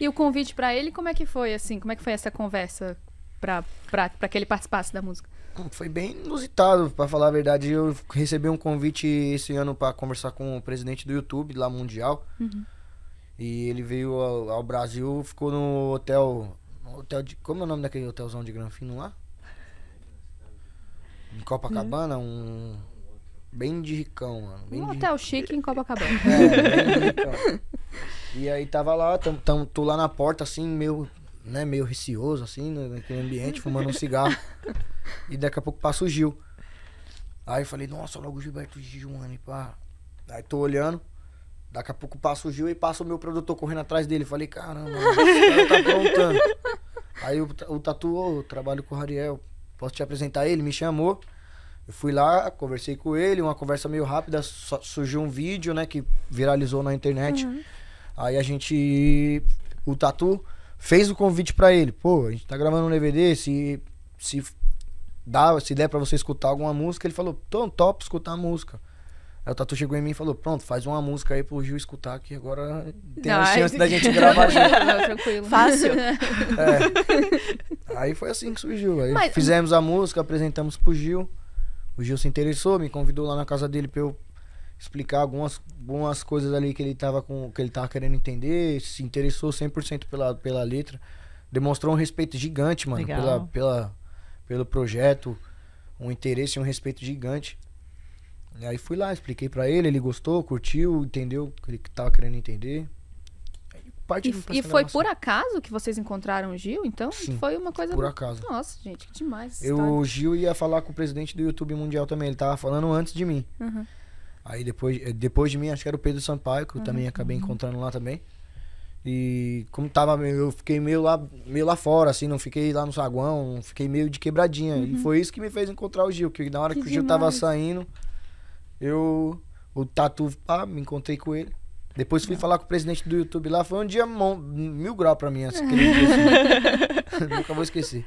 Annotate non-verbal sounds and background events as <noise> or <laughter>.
E o convite para ele, como é que foi, assim? Como é que foi essa conversa para que ele participasse da música? Hum, foi bem inusitado, para falar a verdade. Eu recebi um convite esse ano para conversar com o presidente do YouTube lá mundial. Uhum. E ele veio ao, ao, Brasil, ficou no hotel. hotel de, como é o nome daquele hotelzão de Granfino lá? Em Copacabana, uhum. um. Bem de ricão, mano. Bem um hotel de... chique em Copacabana. É, bem de ricão. <laughs> E aí tava lá, tam, tam, tô lá na porta, assim, meio, né, meio receoso, assim, né, naquele ambiente, fumando um cigarro. e daqui a pouco passa o Gil. Aí eu falei, nossa, logo o Gilberto e pá. Aí tô olhando. Daqui a pouco passa o Gil e passa o meu produtor correndo atrás dele. Falei, caramba, o cara tá aprontando. Aí o, o Tatu, trabalho com o Rariel, posso te apresentar ele? Me chamou. Eu fui lá, conversei com ele, uma conversa meio rápida, surgiu um vídeo, né, que viralizou na internet. Uhum. Aí a gente. O Tatu fez o convite para ele. Pô, a gente tá gravando um DVD, se. se dá, se der para você escutar alguma música, ele falou, tô top escutar a música. Aí o Tatu chegou em mim e falou: Pronto, faz uma música aí pro Gil escutar, que agora tem Não, a chance da gente gravar <laughs> junto. Não, tranquilo. Fácil. É. Aí foi assim que surgiu. Aí Mas... fizemos a música, apresentamos pro Gil. O Gil se interessou, me convidou lá na casa dele pra eu explicar algumas, algumas coisas ali que ele tava com que ele tava querendo entender, se interessou 100% pela pela letra, demonstrou um respeito gigante, mano, Legal. pela, pela pelo projeto, um interesse e um respeito gigante. E aí fui lá, expliquei para ele, ele gostou, curtiu, entendeu o que ele tava querendo entender. e, e foi por acaso que vocês encontraram o Gil, então? Sim, foi uma coisa. Por acaso. Nossa, gente, que demais. Eu, o Gil ia falar com o presidente do YouTube Mundial também, ele tava falando antes de mim. Uhum. Aí depois, eh, depois de mim, acho que era o Pedro Sampaio, que eu uhum. também acabei encontrando lá também. E como tava, eu fiquei meio lá, meio lá fora, assim, não fiquei lá no saguão, fiquei meio de quebradinha. Uhum. E foi isso que me fez encontrar o Gil, que na hora que, que o Gil tava saindo, eu. O Tatu, pá, me encontrei com ele. Depois fui não. falar com o presidente do YouTube lá, foi um dia mil grau pra mim, assim, assim. <laughs> Nunca vou esquecer.